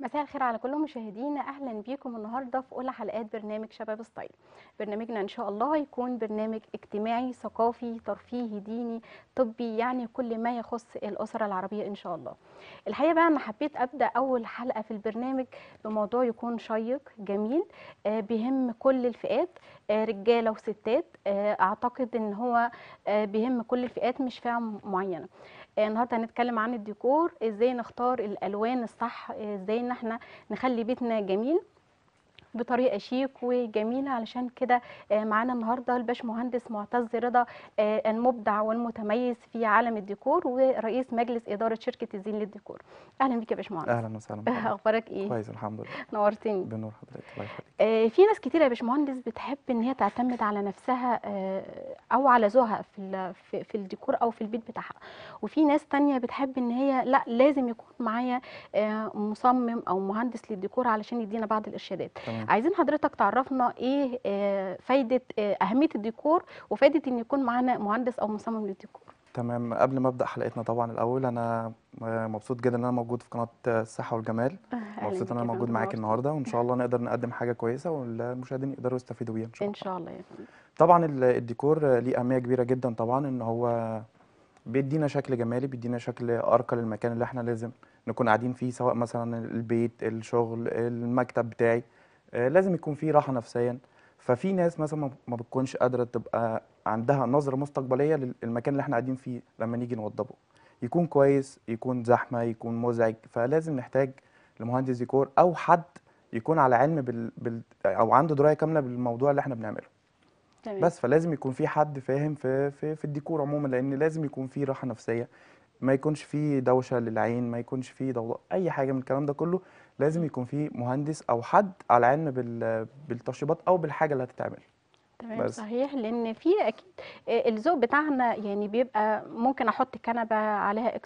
مساء الخير على كل مشاهدينا اهلا بيكم النهارده في اولى حلقات برنامج شباب ستايل برنامجنا ان شاء الله هيكون برنامج اجتماعي ثقافي ترفيهي ديني طبي يعني كل ما يخص الاسره العربيه ان شاء الله الحقيقه بقى انا حبيت ابدا اول حلقه في البرنامج بموضوع يكون شيق جميل آه، بيهم كل الفئات آه، رجاله وستات آه، اعتقد ان هو بيهم كل الفئات مش فئه معينه آه، النهارده هنتكلم عن الديكور ازاي نختار الالوان الصح ازاي ان احنا نخلي بيتنا جميل بطريقه شيك وجميله علشان كده آه، معانا النهارده الباش مهندس معتز رضا آه، المبدع والمتميز في عالم الديكور ورئيس مجلس اداره شركه الزين للديكور اهلا بيك يا باشمهندس اهلا وسهلا اخبارك ايه كويس الحمد لله نورتني بنور حضرتك الله يخليك آه، في ناس كتير يا باشمهندس بتحب ان هي تعتمد على نفسها آه، او على ذوقها في في الديكور او في البيت بتاعها وفي ناس تانية بتحب ان هي لا لازم يكون معايا آه، مصمم او مهندس للديكور علشان يدينا بعض الارشادات طبعا. عايزين حضرتك تعرفنا ايه فايده اهميه الديكور وفايده ان يكون معانا مهندس او مصمم للديكور تمام قبل ما ابدا حلقتنا طبعا الاول انا مبسوط جدا ان انا موجود في قناه الصحه والجمال مبسوط ان انا موجود معاك طيب. النهارده وان شاء الله نقدر نقدم حاجه كويسه والمشاهدين يقدروا يستفيدوا بيها ان شاء الله ان شاء الله يا طبعا الديكور ليه اهميه كبيره جدا طبعا ان هو بيدينا شكل جمالي بيدينا شكل ارقى للمكان اللي احنا لازم نكون قاعدين فيه سواء مثلا البيت الشغل المكتب بتاعي آه، لازم يكون فيه راحه نفسيا ففي ناس مثلا ما بتكونش قادره تبقى عندها نظره مستقبليه للمكان اللي احنا قاعدين فيه لما نيجي نوضبه يكون كويس يكون زحمه يكون مزعج فلازم نحتاج لمهندس ديكور او حد يكون على علم بال... بال... او عنده درايه كامله بالموضوع اللي احنا بنعمله تمام. بس فلازم يكون في حد فاهم في في, في الديكور عموما لان لازم يكون في راحه نفسيه ما يكونش في دوشه للعين ما يكونش في ضوضاء اي حاجه من الكلام ده كله لازم يكون في مهندس او حد على علم بالتشطيبات او بالحاجه اللي هتتعمل تمام بس. صحيح لان في اكيد آه، الذوق بتاعنا يعني بيبقى ممكن احط كنبه عليها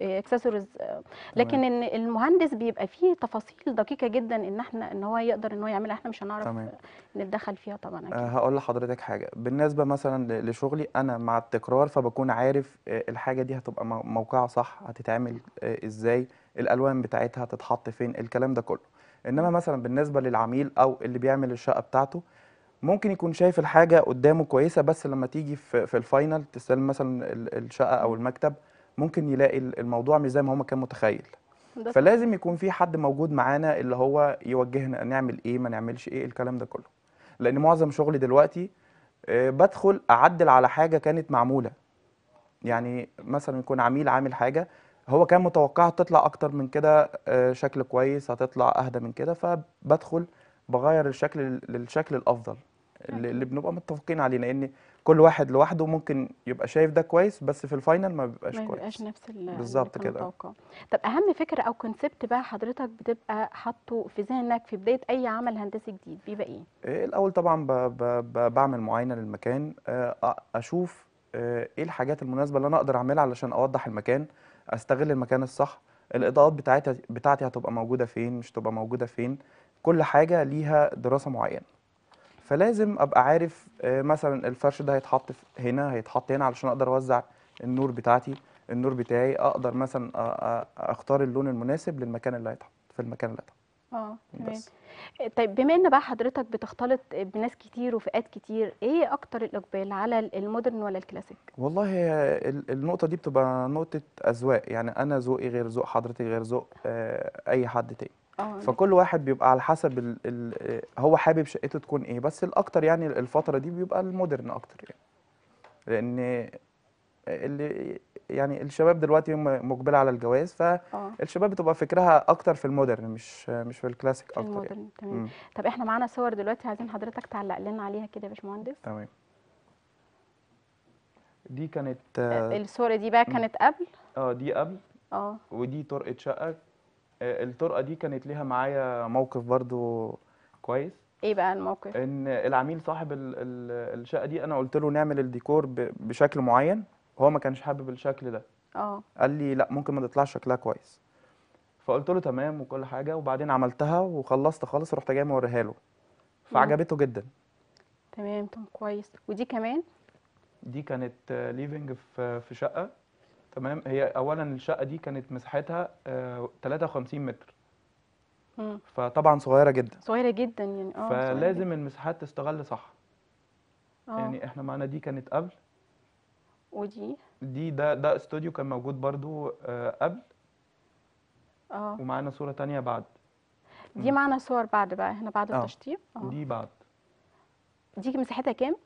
اكسسوارز آه، لكن ان المهندس بيبقى فيه تفاصيل دقيقه جدا ان احنا ان هو يقدر ان هو يعملها احنا مش هنعرف تمام. نتدخل فيها طبعا آه، اكيد هقول لحضرتك حاجه بالنسبه مثلا لشغلي انا مع التكرار فبكون عارف الحاجه دي هتبقى موقعها صح هتتعمل ازاي الالوان بتاعتها تتحط فين الكلام ده كله انما مثلا بالنسبه للعميل او اللي بيعمل الشقه بتاعته ممكن يكون شايف الحاجه قدامه كويسه بس لما تيجي في, في الفاينل تستلم مثلا الشقه او المكتب ممكن يلاقي الموضوع مش زي ما هو كان متخيل فلازم يكون في حد موجود معانا اللي هو يوجهنا نعمل ايه ما نعملش ايه الكلام ده كله لان معظم شغلي دلوقتي آه، بدخل اعدل على حاجه كانت معموله يعني مثلا يكون عميل عامل حاجه هو كان متوقعها تطلع اكتر من كده آه، شكل كويس هتطلع اهدى من كده فبدخل بغير الشكل للشكل الافضل اللي بنبقى متفقين عليه لان كل واحد لوحده ممكن يبقى شايف ده كويس بس في الفاينل ما بيبقاش كويس ما بيبقاش نفس بالظبط كده طب أهم فكرة أو كونسبت بقى حضرتك بتبقى حاطه في ذهنك في بداية أي عمل هندسي جديد بيبقى إيه؟ آه، الأول طبعا بـ بـ بـ بعمل معاينة للمكان آه، أشوف إيه الحاجات المناسبة اللي أنا أقدر أعملها علشان أوضح المكان استغل المكان الصح الاضاءات بتاعتي بتاعتي هتبقى موجوده فين مش تبقى موجوده فين كل حاجه ليها دراسه معينه فلازم ابقى عارف آه، مثلا الفرش ده هيتحط هنا هيتحط هنا علشان اقدر اوزع النور بتاعتي النور بتاعي اقدر مثلا اختار اللون المناسب للمكان اللي هيتحط في المكان اللي هيتحط اه تمام طيب بما ان بقى حضرتك بتختلط بناس كتير وفئات كتير ايه اكتر الاقبال على المودرن ولا الكلاسيك والله النقطه دي بتبقى نقطه اذواق يعني انا ذوقي غير ذوق حضرتك غير ذوق آه، اي حد تاني آه، فكل واحد بيبقى على حسب الـ الـ آه، هو حابب شقته تكون ايه بس الاكتر يعني الفتره دي بيبقى المودرن اكتر يعني لان اللي يعني الشباب دلوقتي مقبله على الجواز فالشباب آه. بتبقى فكرها اكتر في المودرن مش مش في الكلاسيك اكتر يعني. المودرن يعني. تمام مم. طب احنا معانا صور دلوقتي عايزين حضرتك تعلق لنا عليها كده يا باشمهندس تمام دي كانت آه، آه، الصوره دي بقى كانت قبل اه دي قبل اه ودي طرقه شقه الطرقه دي كانت ليها معايا موقف برضو كويس ايه بقى الموقف ان العميل صاحب الشقه دي انا قلت له نعمل الديكور بشكل معين هو ما كانش حابب الشكل ده اه قال لي لا ممكن ما تطلعش شكلها كويس فقلت له تمام وكل حاجه وبعدين عملتها وخلصت خالص رحت جاي موريها له فعجبته جدا تمام تمام كويس ودي كمان دي كانت ليفنج في في شقه تمام هي اولا الشقه دي كانت مساحتها 53 آه، متر فطبعا صغيره جدا صغيره جدا يعني اه فلازم المساحات تستغل صح أوه. يعني احنا معانا دي كانت قبل ودي دي ده ده استوديو كان موجود برضو آه، قبل اه ومعانا صورة تانية بعد دي معانا صور بعد بقى هنا بعد آه. التشطيب اه دي بعد دي مساحتها كام؟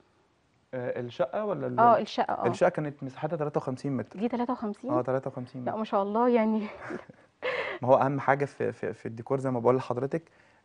آه، الشقة ولا اه الشقه اه الشقة كانت مساحتها 53 متر دي 53 اه 53 متر لا ما شاء الله يعني ما هو أهم حاجة في في في الديكور زي ما بقول لحضرتك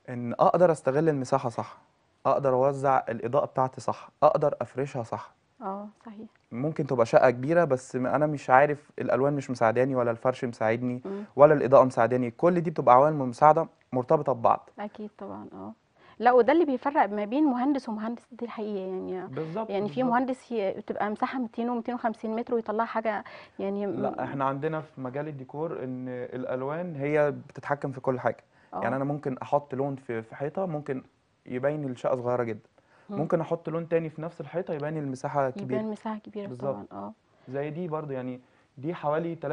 إن أقدر أستغل المساحة صح أقدر أوزع الإضاءة بتاعتي صح أقدر أفرشها صح اه صحيح ممكن تبقى شقه كبيره بس انا مش عارف الالوان مش مساعداني ولا الفرش مساعدني م. ولا الاضاءه مساعداني كل دي بتبقى عوامل مساعده مرتبطه ببعض اكيد طبعا اه لا وده اللي بيفرق ما بين مهندس ومهندس دي الحقيقه يعني بالظبط يعني في مهندس بتبقى مساحه 200 و250 متر ويطلع حاجه يعني لا احنا عندنا في مجال الديكور ان الالوان هي بتتحكم في كل حاجه أوه. يعني انا ممكن احط لون في حيطه ممكن يبين الشقه صغيره جدا ممكن احط لون تاني في نفس الحيطه يبان المساحه كبيره يبان مساحه كبيره بالظبط اه زي دي برضو يعني دي حوالي 3.5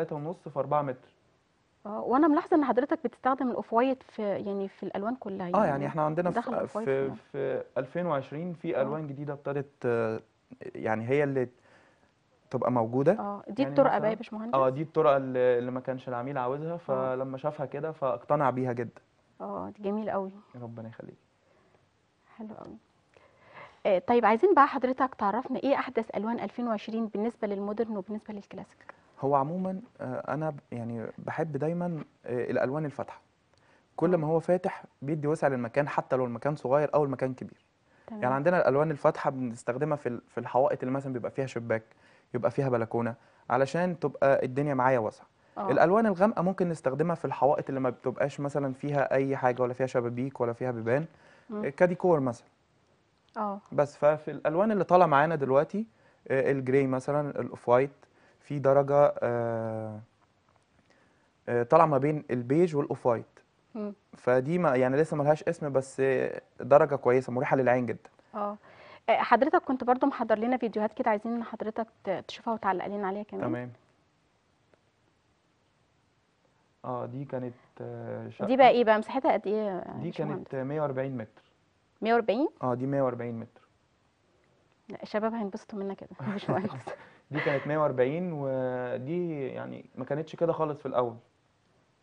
في 4 متر اه وانا ملاحظه ان حضرتك بتستخدم الاوف وايت في يعني في الالوان كلها آه، يعني اه يعني احنا عندنا في في, في 2020 في آه. الوان جديده ابتدت يعني هي اللي تبقى موجوده اه دي يعني الطرقه بقى يا باشمهندس اه دي الطرقه اللي ما كانش العميل عاوزها آه. فلما شافها كده فاقتنع بيها جدا اه جميل قوي ربنا يخليك حلو قوي آه، طيب عايزين بقى حضرتك تعرفنا ايه احدث الوان 2020 بالنسبه للمودرن وبالنسبه للكلاسيك هو عموما آه، انا يعني بحب دايما آه، الالوان الفاتحه كل ما هو فاتح بيدي وسع للمكان حتى لو المكان صغير او المكان كبير تمام. يعني عندنا الالوان الفاتحه بنستخدمها في في الحوائط اللي مثلا بيبقى فيها شباك يبقى فيها بلكونه علشان تبقى الدنيا معايا واسعه الالوان الغامقه ممكن نستخدمها في الحوائط اللي ما بتبقاش مثلا فيها اي حاجه ولا فيها شبابيك ولا فيها بيبان كديكور مثلا اه بس ففي الالوان اللي طالعه معانا دلوقتي آه، الجراي مثلا الاوف وايت في درجه آه،, آه، طالعه ما بين البيج والاوف وايت فدي ما يعني لسه ما لهاش اسم بس آه، درجه كويسه مريحه للعين جدا اه حضرتك كنت برضو محضر لنا فيديوهات كده عايزين ان حضرتك تشوفها وتعلق لنا عليها كمان تمام اه دي كانت شقة. دي بقى ايه بقى مساحتها قد ايه دي كانت 140 متر 140 اه دي 140 متر الشباب هينبسطوا منها كده مش مهندس دي كانت 140 ودي يعني ما كانتش كده خالص في الاول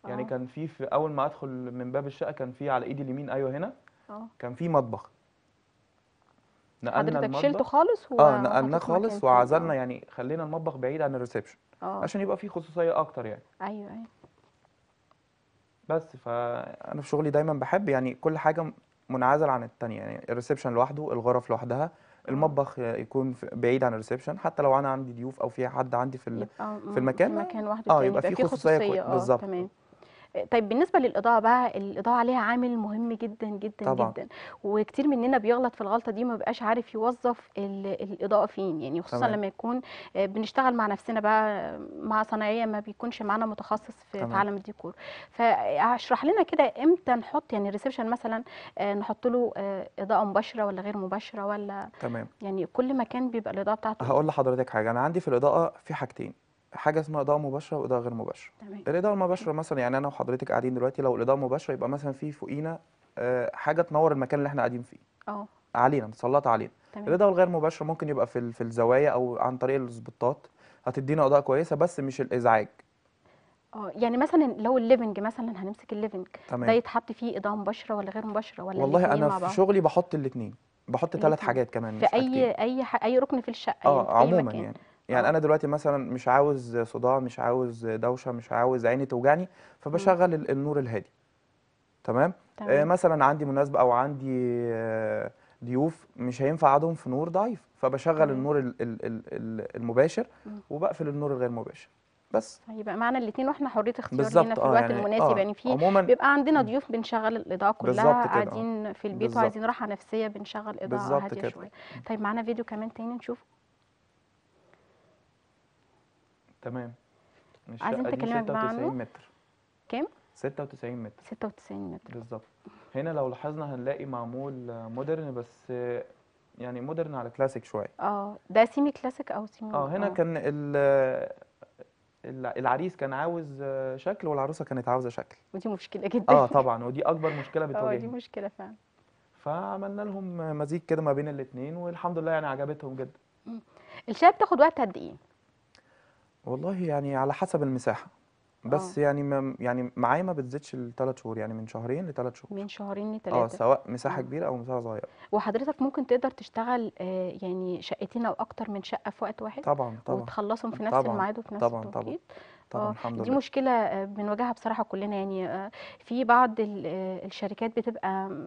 يعني أوه. كان في في اول ما ادخل من باب الشقه كان في على ايدي اليمين ايوه هنا أوه. كان في مطبخ نقلنا المطبخ شلته خالص و... اه نقلناه خالص وعزلنا آه. يعني خلينا المطبخ بعيد عن الريسبشن آه. عشان يبقى فيه خصوصيه اكتر يعني ايوه ايوه بس فانا في شغلي دايما بحب يعني كل حاجه منعزل عن الثانيه يعني الريسبشن لوحده الغرف لوحدها آه. المطبخ يكون بعيد عن الريسبشن حتى لو انا عندي ضيوف او في حد عندي في آه، في المكان واحد اه يبقى, يبقى في خصوصيه, خصوصية. آه، بالظبط طيب بالنسبه للاضاءه بقى الاضاءه عليها عامل مهم جدا جدا طبعا. جدا وكتير مننا بيغلط في الغلطه دي ما بيبقاش عارف يوظف الاضاءه فين يعني خصوصا طبعا. لما يكون آه، بنشتغل مع نفسنا بقى مع صنايعيه ما بيكونش معانا متخصص في, في عالم الديكور فاشرح لنا كده امتى نحط يعني الريسبشن مثلا آه، نحط له آه، اضاءه مباشره ولا غير مباشره ولا تمام يعني كل مكان بيبقى الاضاءه بتاعته هقول لحضرتك حاجه انا عندي في الاضاءه في حاجتين حاجه اسمها اضاءه مباشره واضاءه غير مباشره تمام. الاضاءه المباشره مثلا يعني انا وحضرتك قاعدين دلوقتي لو الاضاءه مباشره يبقى مثلا في فوقينا آه، حاجه تنور المكان اللي احنا قاعدين فيه اه علينا تسلط علينا تمام. الاضاءه الغير مباشره ممكن يبقى في في الزوايا او عن طريق السبوتات هتدينا اضاءه كويسه بس مش الازعاج اه يعني مثلا لو الليفنج مثلا هنمسك الليفنج ده يتحط فيه اضاءه مباشره ولا غير مباشره ولا والله انا في شغلي بحط الاثنين بحط ثلاث حاجات كمان في اي اي اي ركن في الشقه اه يعني عموما يعني يعني آه. انا دلوقتي مثلا مش عاوز صداع مش عاوز دوشه مش عاوز عيني توجعني فبشغل ال- النور الهادي تمام, آه، تمام. آه مثلا عندي مناسبه او عندي آه ضيوف مش هينفع اقعدهم في نور ضعيف فبشغل النور الـ الـ الـ المباشر وبقفل النور الغير مباشر بس يبقى معنا الاثنين واحنا حريه اختيار لينا في آه، الوقت يعني المناسب آه يعني في عموما بيبقى عندنا ضيوف بنشغل الاضاءه كلها قاعدين في البيت وعايزين راحه نفسيه بنشغل اضاءه هاديه شويه طيب معانا فيديو كمان تاني نشوفه تمام عايزين تكلمك بقى عنه 96 متر كام 96 متر 96 متر بالظبط هنا لو لاحظنا هنلاقي معمول مودرن بس يعني مودرن على كلاسيك شويه اه ده سيمي كلاسيك او سيمي اه هنا أوه. كان العريس كان عاوز شكل والعروسه كانت عاوزه شكل ودي مشكله جدا اه طبعا ودي اكبر مشكله بتواجهها اه دي مشكله فعلا فعملنا لهم مزيج كده ما بين الاثنين والحمد لله يعني عجبتهم جدا الشاي بتاخد وقت قد ايه والله يعني على حسب المساحة، بس أوه. يعني ما يعني معايا ما بتزيدش الثلاث شهور، يعني من شهرين لثلاث شهور. من شهرين لثلاثة اه سواء مساحة أوه. كبيرة أو مساحة صغيرة. وحضرتك ممكن تقدر تشتغل آه، يعني شقتين أو أكتر من شقة في وقت واحد؟ طبعًا، طبعًا. وتخلّصهم في نفس الميعاد وفي نفس طبعًا، طبعًا. التوقيت؟ طبعًا آه، دي مشكلة آه، بنواجهها بصراحة كلنا يعني آه، في بعض الشركات بتبقى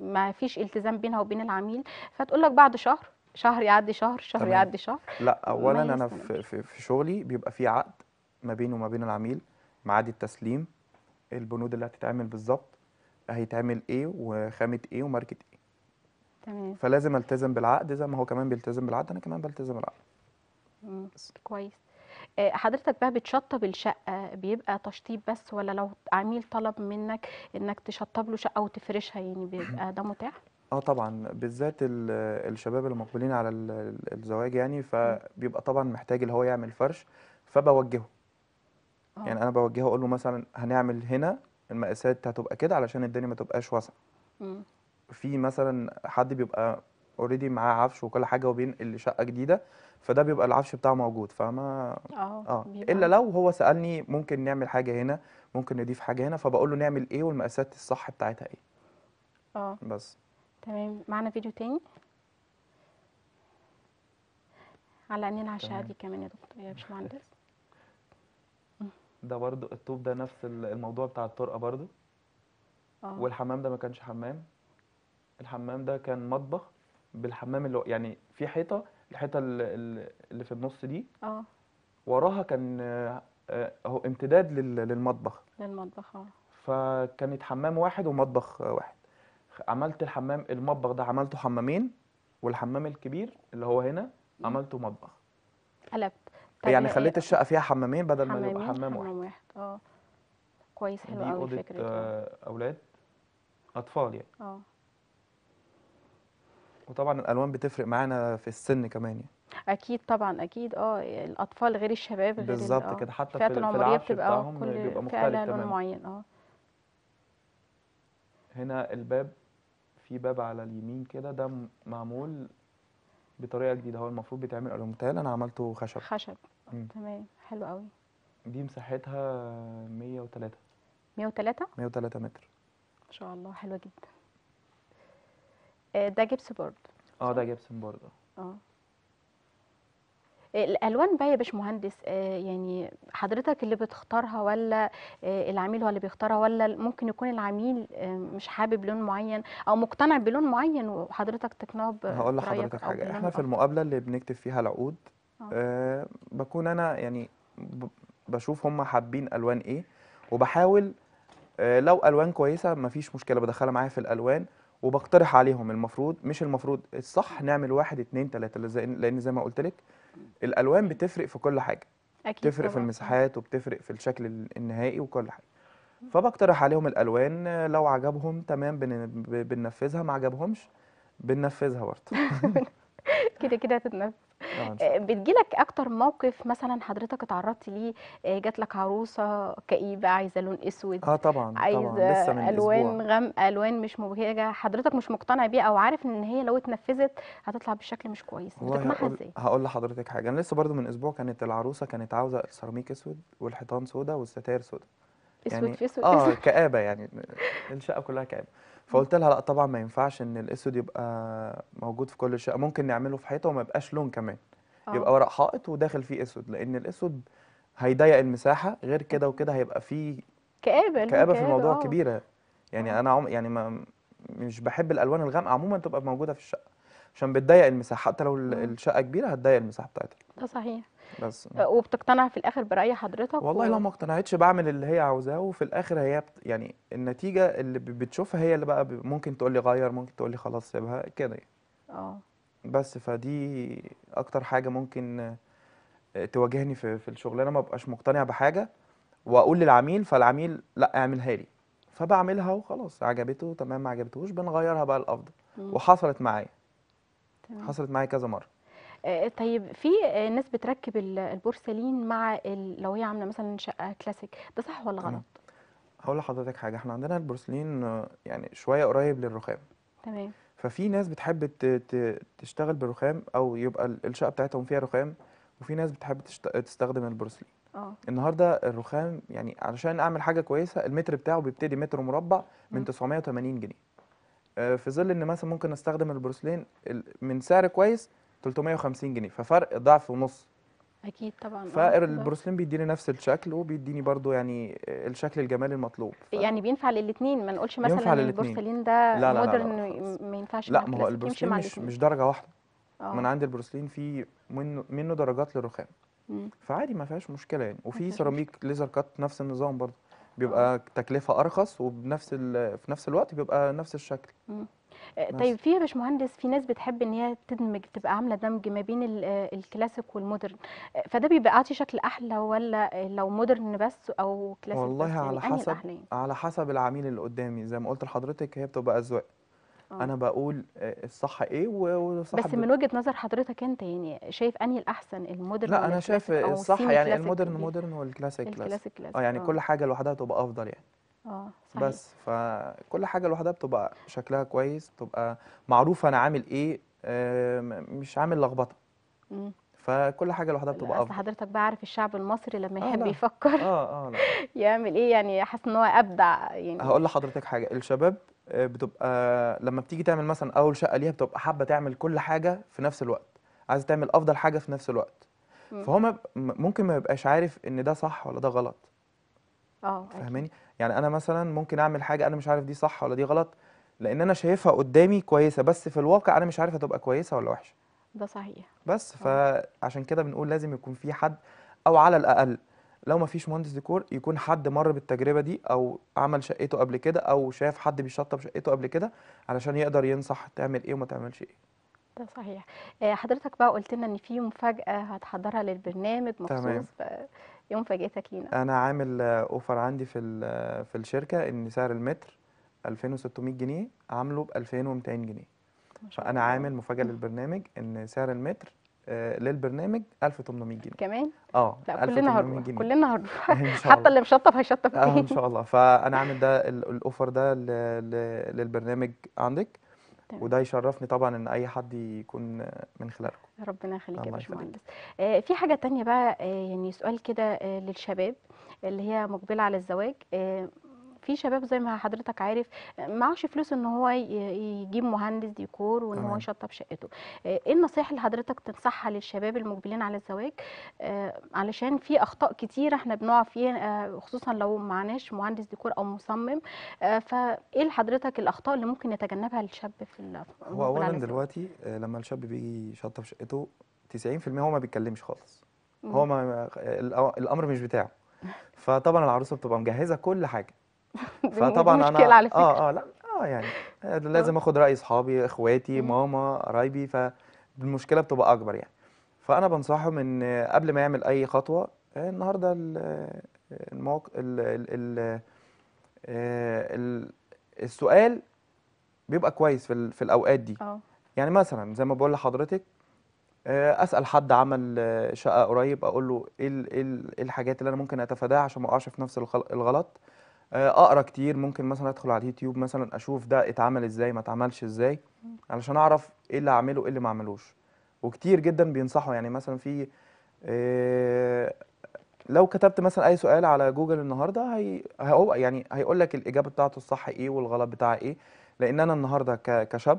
ما فيش التزام بينها وبين العميل، فتقول لك بعد شهر شهر يعدي شهر شهر تمام. يعدي شهر لا اولا انا في, في, في شغلي بيبقى في عقد ما بيني وما بين العميل ميعاد التسليم البنود اللي هتتعمل بالظبط هيتعمل ايه وخامه ايه وماركه ايه تمام فلازم التزم بالعقد زي ما هو كمان بيلتزم بالعقد انا كمان بلتزم بالعقد امم كويس آه، حضرتك بقى بتشطب الشقه بيبقى تشطيب بس ولا لو عميل طلب منك انك تشطب له شقه وتفرشها يعني بيبقى ده متاح آه طبعًا، بالذات الشباب اللي مقبلين على ال الزواج يعني، فبيبقى طبعًا محتاج اللي هو يعمل فرش، أوه. آه. يعني أنا بوجهه أقول له مثلًا هنعمل هنا، المقاسات هتبقى كده علشان الدنيا ما تبقاش واسعة. في مثلًا حد بيبقى already معاه عفش وكل حاجة وبينقل لشقة جديدة، فده بيبقى العفش بتاعه موجود، فما آه،, آه، إلا لو هو سألني ممكن نعمل حاجة هنا، ممكن نضيف حاجة هنا، فبقول له نعمل إيه والمقاسات الصح بتاعتها إيه. آه. بس. تمام معانا فيديو تاني علقني العشاء دي كمان يا دكتور يا باشمهندس ده برضو الطوب ده نفس الموضوع بتاع الطرقه برضو أوه. والحمام ده ما كانش حمام الحمام ده كان مطبخ بالحمام اللي هو- يعني في حيطه الحيطه اللي في النص دي اه وراها كان آه، هو امتداد للمطبخ للمطبخ اه فكانت حمام واحد ومطبخ واحد عملت الحمام المطبخ ده عملته حمامين والحمام الكبير اللي هو هنا عملته مطبخ قلبت يعني إيه خليت إيه؟ الشقه فيها حمامين بدل ما يبقى حمام واحد حمام واحد اه كويس حلو قوي الفكره دي آه اولاد اطفال يعني اه وطبعا الالوان بتفرق معانا في السن كمان يعني اكيد طبعا اكيد اه الاطفال غير الشباب غير بالظبط آه، كده حتى في العمريه بتبقى كل بيبقى مختلف تماما لون معين اه هنا الباب في باب على اليمين كده ده معمول بطريقه جديده هو المفروض بيتعمل الومتال انا عملته خشب خشب مم. تمام حلو قوي دي مساحتها 103 103 103 متر ما شاء الله حلوه جدا ده جبس بورد اه ده جبس بورد اه الالوان بقى يا باشمهندس آه، يعني حضرتك اللي بتختارها ولا آه، العميل هو اللي بيختارها ولا ممكن يكون العميل آه، مش حابب لون معين او مقتنع بلون معين وحضرتك تقنعه هقول لحضرتك حاجه احنا في المقابله اللي بنكتب فيها العقود أه بكون انا يعني بشوف هم حابين الوان ايه وبحاول أه لو الوان كويسه مفيش مشكله بدخلها معايا في الالوان وبقترح عليهم المفروض مش المفروض الصح نعمل واحد اتنين تلاته لان زي ما قلت لك الالوان بتفرق في كل حاجه اكيد بتفرق طبعا. في المساحات وبتفرق في الشكل النهائي وكل حاجه فبقترح عليهم الالوان لو عجبهم تمام بن... بننفذها ما عجبهمش بننفذها برضه كده كده هتتنفس اه، آه، بتجيلك اكتر موقف مثلا حضرتك اتعرضت ليه آه، جات لك عروسه كئيبه عايزه لون اسود اه طبعا عايزه طبعا. لسه من الوان غامقه الوان مش مبهجه حضرتك مش مقتنع بيها او عارف ان هي لو اتنفذت هتطلع بشكل مش كويس بتقنعها ازاي هقول لحضرتك حاجه انا لسه برده من اسبوع كانت العروسه كانت عاوزه سيراميك اسود والحيطان سودا والستاير سودا يعني اسود في اسود اه كآبه يعني الشقه كلها كآبه فقلت لها لا طبعا ما ينفعش ان الاسود يبقى موجود في كل الشقه ممكن نعمله في حيطه وما يبقاش لون كمان آه. يبقى ورق حائط وداخل فيه اسود لان الاسود هيضيق المساحه غير كده وكده هيبقى فيه كآبه كآبه في الموضوع أوه. كبيره يعني أوه. انا عم يعني ما مش بحب الالوان الغامقه عموما تبقى موجوده في الشقه عشان بتضيق المساحه حتى لو آه. الشقه كبيره هتضيق المساحه بتاعتها ده صحيح بس أه، وبتقتنع في الاخر براي حضرتك والله و... لو ما اقتنعتش بعمل اللي هي عاوزاه وفي الاخر هي بت... يعني النتيجه اللي بتشوفها هي اللي بقى ممكن تقول لي غير ممكن تقول لي خلاص سيبها كده يعني اه بس فدي اكتر حاجه ممكن آه، تواجهني في في الشغلانه ما بقاش مقتنع بحاجه واقول للعميل فالعميل لا اعملها لي فبعملها وخلاص عجبته تمام ما عجبتهوش بنغيرها بقى الافضل وحصلت معايا حصلت معايا كذا مره آه، طيب في آه، ناس بتركب البورسلين مع لو هي عامله مثلا شقه كلاسيك ده صح ولا غلط؟ هقول لحضرتك حاجه احنا عندنا البورسلين آه، يعني شويه قريب للرخام تمام ففي ناس بتحب تشتغل بالرخام او يبقى الشقه بتاعتهم فيها رخام وفي ناس بتحب تستخدم البورسلين اه النهارده الرخام يعني علشان اعمل حاجه كويسه المتر بتاعه بيبتدي متر مربع من م. 980 جنيه في ظل ان مثلا ممكن استخدم البروسلين من سعر كويس 350 جنيه ففرق ضعف ونص اكيد طبعا آه، فالبروسلين بيديني نفس الشكل وبيديني برضو يعني الشكل الجمالي المطلوب ف... يعني بينفع للاثنين ما نقولش مثلا البروسلين ده لا لا مودرن ما ينفعش لا ما هو البروسلين مش مش درجه واحده أوه. ما انا عندي البروسلين في منه منه درجات للرخام فعادي ما فيهاش مشكله يعني وفي سيراميك ليزر كات نفس النظام برضو آه. بيبقى أوه. تكلفه ارخص وبنفس في نفس الوقت بيبقى نفس الشكل مم. آه، طيب في يا باشمهندس في ناس بتحب ان هي تدمج تبقى عامله دمج ما بين الكلاسيك آه، والمودرن آه، فده بيبقى اعطي شكل احلى ولا لو مودرن بس او كلاسيك والله بس يعني على يعني حسب على حسب العميل اللي قدامي زي ما قلت لحضرتك هي بتبقى اذواق انا بقول الصح ايه والصح بس من وجهه نظر حضرتك انت يعني شايف انهي الاحسن المودرن لا انا شايف الصح يعني المودرن مودرن والكلاسيك كلاسيك اه يعني كل حاجه لوحدها تبقى افضل يعني آه صحيح. بس فكل حاجة لوحدها بتبقى شكلها كويس بتبقى معروفة أنا عامل إيه مش عامل لخبطة فكل حاجه لوحدها بتبقى افضل حضرتك بقى عارف الشعب المصري لما آه، يحب آه لا. يفكر اه اه لا. يعمل ايه يعني حاسس ان هو ابدع يعني هقول لحضرتك حاجه الشباب آه، بتبقى لما بتيجي تعمل مثلا اول شقه ليها بتبقى حابه تعمل كل حاجه في نفس الوقت عايزه تعمل افضل حاجه في نفس الوقت فهو ممكن ما يبقاش عارف ان ده صح ولا ده غلط اه فاهماني يعني انا مثلا ممكن اعمل حاجه انا مش عارف دي صح ولا دي غلط لان انا شايفها قدامي كويسه بس في الواقع انا مش عارف هتبقى كويسه ولا وحشه ده صحيح بس آه. فعشان كده بنقول لازم يكون في حد او على الاقل لو ما فيش مهندس ديكور يكون حد مر بالتجربه دي او عمل شقته قبل كده او شاف حد بيشطب شقته قبل كده علشان يقدر ينصح تعمل ايه وما تعملش ايه ده صحيح آه، حضرتك بقى قلت لنا ان في مفاجاه هتحضرها للبرنامج مخصوص تمام. يوم فاجئتك لينا انا عامل اوفر عندي في في الشركه ان سعر المتر 2600 جنيه عامله ب 2200 جنيه فانا عامل مفاجاه للبرنامج ان سعر المتر آه، للبرنامج 1800 جنيه كمان اه لا كلنا هنروح كلنا هنروح حتى اللي مشطب هيشطب تاني اه ان شاء الله فانا عامل ده الاوفر ده للبرنامج عندك تمام. وده يشرفني طبعا ان اي حد يكون من خلالكم ربنا يخليك يا باشمهندس آه، في حاجه تانية بقى آه، يعني سؤال كده آه، للشباب اللي هي مقبله على الزواج في شباب زي ما حضرتك عارف معهوش فلوس ان هو يجيب مهندس ديكور وان هو يشطب شقته آه، ايه النصيحه اللي حضرتك تنصحها للشباب المقبلين على الزواج آه، علشان في اخطاء كتير احنا بنقع فيها آه، خصوصا لو معناش مهندس ديكور او مصمم فايه لحضرتك الاخطاء اللي ممكن يتجنبها الشاب في هو اولا دلوقتي لما الشاب بيجي يشطب شقته 90% هو ما بيتكلمش خالص هو ما الامر مش بتاعه فطبعا العروسه بتبقى مجهزه كل حاجه فطبعا انا على فكرة. اه اه لا اه يعني آه، لازم اخد راي اصحابي اخواتي ماما قرايبي فالمشكله بتبقى اكبر يعني فانا بنصحهم ان قبل ما يعمل اي خطوه النهارده الموقع آه، السؤال بيبقى كويس في في الاوقات دي أوه. يعني مثلا زي ما بقول لحضرتك آه، اسال حد عمل شقه قريب اقول له إيه, إيه, ايه الحاجات اللي انا ممكن اتفاداها عشان ما اقعش في نفس الغلط آه، اقرا كتير ممكن مثلا ادخل على اليوتيوب مثلا اشوف ده اتعمل ازاي ما اتعملش ازاي علشان اعرف ايه اللي اعمله ايه اللي ما اعملوش وكتير جدا بينصحوا يعني مثلا في إيه لو كتبت مثلا اي سؤال على جوجل النهارده هي هو يعني هيقول لك الاجابه بتاعته الصح ايه والغلط بتاعه ايه لان انا النهارده كشاب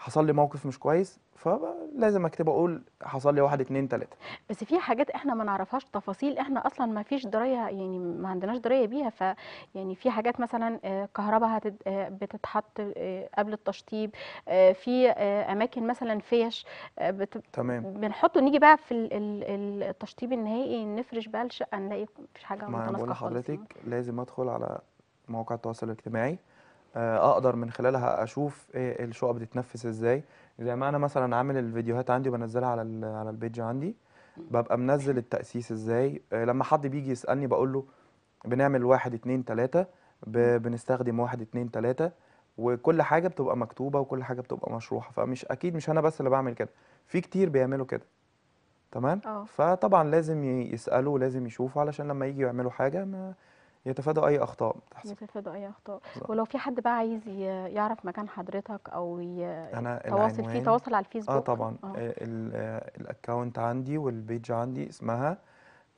حصل لي موقف مش كويس فلازم اكتب اقول حصل لي واحد اتنين تلاته بس في حاجات احنا ما نعرفهاش تفاصيل احنا اصلا ما فيش درايه يعني ما عندناش درايه بيها ف يعني في حاجات مثلا آه، كهرباء آه، بتتحط آه، قبل التشطيب في اماكن مثلا فيش بت... تمام بنحطه نيجي بقى في التشطيب النهائي نفرش بقى الشقه نلاقي مفيش حاجه متناسقه خالص يعني. لازم ادخل على مواقع التواصل الاجتماعي آه، اقدر من خلالها اشوف ايه الشقق بتتنفس ازاي زي ما انا مثلا عامل الفيديوهات عندي وبنزلها على على البيج عندي ببقى منزل التاسيس ازاي آه، لما حد بيجي يسالني بقول له بنعمل واحد اتنين تلاته بنستخدم واحد اتنين تلاته وكل حاجه بتبقى مكتوبه وكل حاجه بتبقى مشروحه فمش اكيد مش انا بس اللي بعمل كده في كتير بيعملوا كده تمام أوه. فطبعا لازم يسالوا لازم يشوفوا علشان لما يجي يعملوا حاجه ما يتفادوا اي اخطاء بتحصل يتفادوا اي اخطاء بالضبط. ولو في حد بقى عايز يعرف مكان حضرتك او يتواصل فيه تواصل على الفيسبوك اه طبعا آه. آه،, آه، الاكونت عندي والبيج عندي اسمها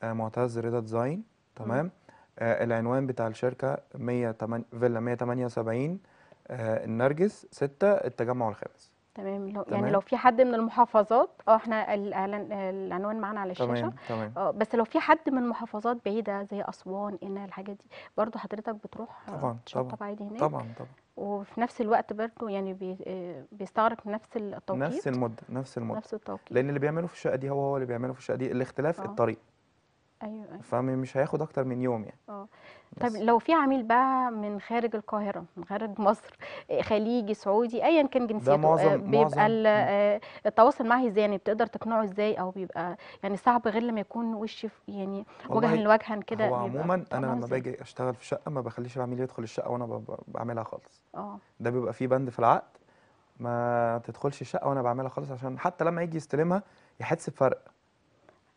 آه، معتز رضا ديزاين تمام آه العنوان بتاع الشركه 108 فيلا 178 آه النرجس 6 التجمع الخامس تمام لو يعني تمام. يعني لو في حد من المحافظات اه احنا العنوان معانا على الشاشه تمام تمام اه بس لو في حد من محافظات بعيده زي اسوان ان الحاجات دي برضو حضرتك بتروح آه، طبعا طبعا عادي هناك طبعا طبعا وفي نفس الوقت برضو يعني بي آه، بيستغرق نفس التوقيت نفس المده نفس المده نفس التوقيت لان اللي بيعمله في الشقه دي هو هو اللي بيعمله في الشقه دي الاختلاف أوه. الطريق ايوه ايوه فمش هياخد اكتر من يوم يعني اه طب لو في عميل بقى من خارج القاهره من خارج مصر آه، خليجي سعودي ايا كان جنسيته ده آه، معظم بيبقى معظم آه، التواصل معاه ازاي يعني بتقدر تقنعه ازاي او بيبقى يعني صعب غير لما يكون وش يعني وجها لوجها كده هو عموما انا لما باجي اشتغل في شقه ما بخليش العميل يدخل الشقه وانا بعملها خالص اه ده بيبقى فيه بند في العقد ما تدخلش الشقه وانا بعملها خالص عشان حتى لما يجي يستلمها يحس بفرق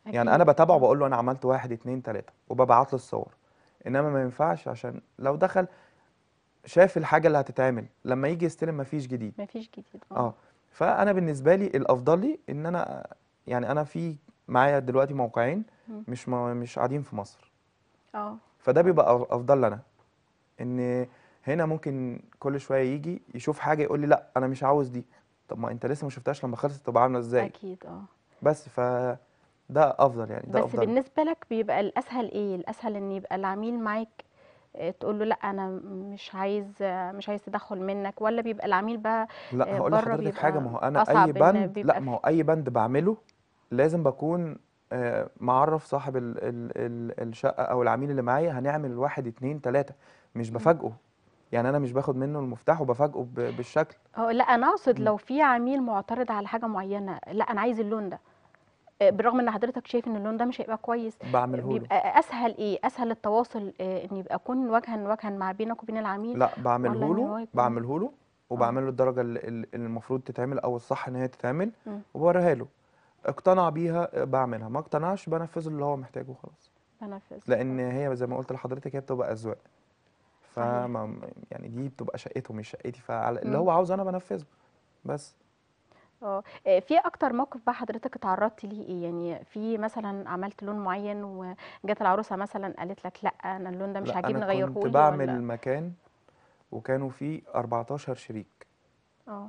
يعني أكيد. يعني انا بتابعه بقول له انا عملت واحد اتنين تلاته وببعت له الصور انما ما ينفعش عشان لو دخل شاف الحاجه اللي هتتعمل لما يجي يستلم ما فيش جديد ما فيش جديد اه فانا بالنسبه لي الافضل لي ان انا يعني انا في معايا دلوقتي موقعين مش مش قاعدين في مصر اه فده آه. بيبقى افضل لنا ان هنا ممكن كل شويه يجي يشوف حاجه يقول لي لا انا مش عاوز دي طب ما انت لسه ما شفتهاش لما خلصت تبقى عامله ازاي اكيد اه بس ف ده افضل يعني ده بس أفضل. بالنسبه لك بيبقى الاسهل ايه الاسهل ان يبقى العميل معاك آه، تقول له لا انا مش عايز آه، مش عايز تدخل منك ولا بيبقى العميل بقى لا آه، هقول لحضرتك حاجه ما هو انا اي بند لا ما هو اي بند بعمله لازم بكون معرف صاحب الـ الـ الـ الشقه او العميل اللي معايا هنعمل واحد اتنين تلاته مش بفاجئه يعني انا مش باخد منه المفتاح وبفاجئه بالشكل لا انا اقصد لو في عميل معترض على حاجه معينه لا انا عايز اللون ده آه، بالرغم ان حضرتك شايف ان اللون ده مش هيبقى كويس بعمله بيبقى اسهل ايه اسهل التواصل آه، ان يبقى اكون وجها وجها مع بينك وبين العميل لا بعمله له بعمله له وبعمل له الدرجه اللي المفروض تتعمل او الصح ان هي تتعمل وبوريها له اقتنع بيها آه، بعملها ما اقتنعش بنفذ اللي هو محتاجه وخلاص بنفذ لان هي زي ما قلت لحضرتك هي بتبقى اذواق فما يعني دي بتبقى شقته مش شقتي فاللي هو عاوز انا بنفذه بس آه،, اه في اكتر موقف بقى حضرتك اتعرضت ليه ايه يعني في مثلا عملت لون معين وجت العروسه مثلا قالت لك لا انا اللون ده مش عاجبني غيره لي انا كنت بعمل ولا؟ مكان وكانوا فيه 14 شريك اه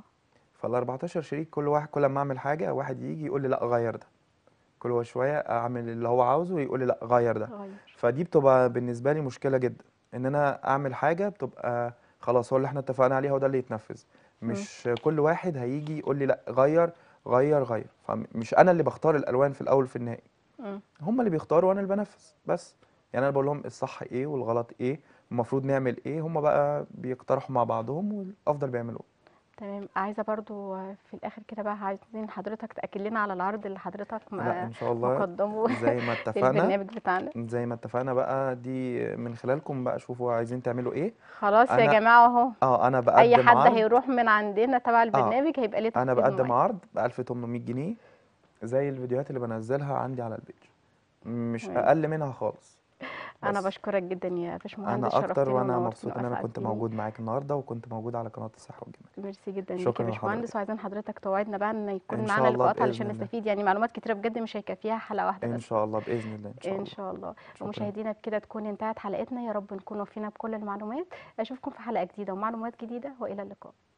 فال 14 شريك كل واحد كل ما اعمل حاجه واحد يجي يقول لي لا غير ده كل شويه اعمل اللي هو عاوزه ويقول لي لا غير ده غير. فدي بتبقى بالنسبه لي مشكله جدا ان انا اعمل حاجه بتبقى خلاص هو اللي احنا اتفقنا عليه هو ده اللي يتنفذ مش كل واحد هيجي يقول لي لا غير غير غير فمش انا اللي بختار الالوان في الاول في النهائي هم اللي بيختاروا وانا اللي بنفذ بس يعني انا بقول لهم الصح ايه والغلط ايه المفروض نعمل ايه هم بقى بيقترحوا مع بعضهم والافضل بيعملوه تمام عايزه برضو في الاخر كده بقى عايزين حضرتك تاكد لنا على العرض اللي حضرتك لا ان شاء الله مقدمه زي ما اتفقنا البرنامج بتاعنا زي ما اتفقنا بقى دي من خلالكم بقى شوفوا عايزين تعملوا ايه خلاص يا جماعه اهو اه انا بقدم اي حد عرض. هيروح من عندنا تبع آه، البرنامج آه. هيبقى ليه انا بقدم معي. عرض ب 1800 جنيه زي الفيديوهات اللي بنزلها عندي على البيج مش مم. اقل منها خالص انا بشكرك جدا يا باشمهندس انا اكتر وانا مبسوط ان انا كنت موجود معاك النهارده وكنت موجود على قناه الصحه والجمال ميرسي جدا شكرا يا باشمهندس وعايزين حضرتك توعدنا بقى ان يكون معانا لقاءات علشان نستفيد يعني معلومات كتيره بجد مش هيكفيها حلقه واحده ان شاء الله باذن الله ان شاء الله ان شاء الله ومشاهدينا بكده تكون انتهت حلقتنا يا رب نكون وفينا بكل المعلومات اشوفكم في حلقه جديده ومعلومات جديده والى اللقاء